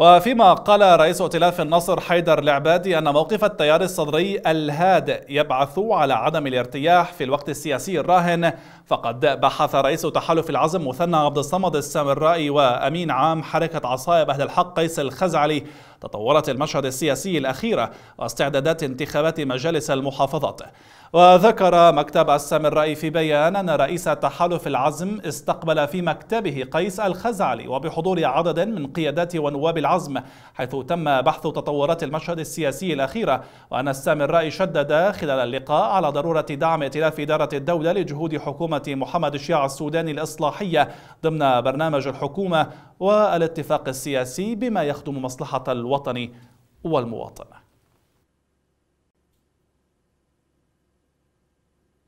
وفيما قال رئيس ائتلاف النصر حيدر العبادي أن موقف التيار الصدري الهادئ يبعث على عدم الارتياح في الوقت السياسي الراهن فقد بحث رئيس تحالف العزم مثنى عبد الصمد السامرائي وأمين عام حركة عصائب بهد الحق قيس الخزعلي تطورات المشهد السياسي الأخيرة واستعدادات انتخابات مجالس المحافظات وذكر مكتب السام الرأي في بيان أن رئيس تحالف العزم استقبل في مكتبه قيس الخزعلي وبحضور عدد من قيادات ونواب العزم حيث تم بحث تطورات المشهد السياسي الأخيرة وأن السام الرأي شدد خلال اللقاء على ضرورة دعم ائتلاف إدارة الدولة لجهود حكومة محمد الشيع السوداني الإصلاحية ضمن برنامج الحكومة والاتفاق السياسي بما يخدم مصلحة الوطن الوطني والمواطنه